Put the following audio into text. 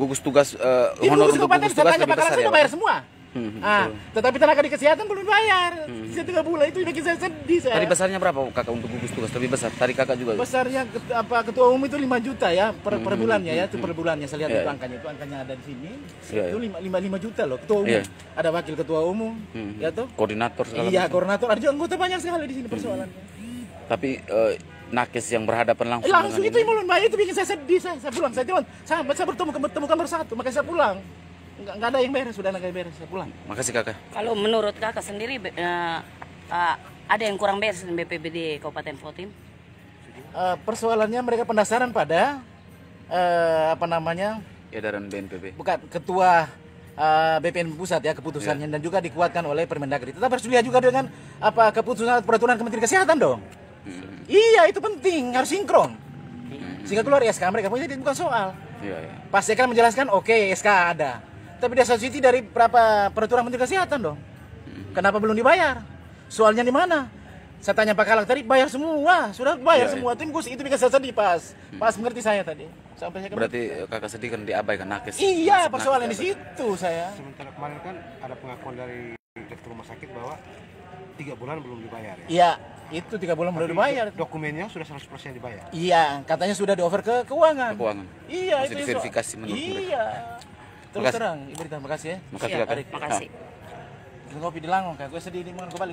gugus tugas uh, Di honor gugus untuk gugus tugas lebih besar ya, bayar semua. Hmm, hmm, ah, betul. tetapi tenaga di kesehatan belum bayar. Hmm. hmm. Saya tinggal bulan itu bikin saya sedih saya. Tadi besarnya berapa kakak untuk gugus tugas? Tapi besar. Tadi kakak juga. Besarnya apa ketua umum itu 5 juta ya per, hmm, per hmm, bulannya ya, itu per bulannya. Saya lihat yeah. itu iya. angkanya itu angkanya ada di sini. Yeah, itu iya. lima lima juta loh ketua iya. umum. Yeah. Ada wakil ketua umum, hmm. ya tuh. Koordinator segala Iya, koordinator ada juga anggota banyak sekali di sini persoalannya. Hmm. Tapi uh, nakes yang berhadapan langsung. Eh, langsung itu mulut mbak itu bikin saya sedih saya, saya pulang saya jalan saya, saya bertemu bertemu kan bersatu. makanya saya pulang nggak, nggak ada yang beres sudah nggak yang beres saya pulang. Makasih kakak. Kalau menurut kakak sendiri uh, uh, ada yang kurang beres di BPBD Kabupaten Fotim? Uh, persoalannya mereka penasaran pada uh, apa namanya? Edaran BNPB. Bukan ketua uh, BPN pusat ya keputusannya yeah. dan juga dikuatkan oleh Permendagri. Tetap harus dilihat juga dengan apa keputusan peraturan Kementerian Kesehatan dong hmm. iya itu penting harus sinkron hmm. sehingga keluar ya, SK mereka punya bukan soal iya, iya. pas saya kan menjelaskan oke okay, SK ada tapi dia sositi dari berapa peraturan menteri kesehatan dong hmm. kenapa belum dibayar soalnya di mana saya tanya Pak Kalak tadi bayar semua sudah bayar iya, semua iya. gus itu bikin saya sedih pas hmm. pas mengerti saya tadi sampai saya berarti kakak sedih kan diabaikan nakes iya persoalan di situ saya sementara kemarin kan ada pengakuan dari ke rumah sakit bahwa tiga bulan belum dibayar ya? Iya, itu tiga bulan belum dibayar. Dokumennya sudah 100% dibayar. Iya, katanya sudah di di-over ke keuangan. keuangan. Iya, Masih itu verifikasi menurut iya. mereka. Terus terang, Ibu terima kasih ya. Makasih, ya, Makasih. Iya, iya. Ngopi di Langong, kayak Gue sedih nih, mau gue balik.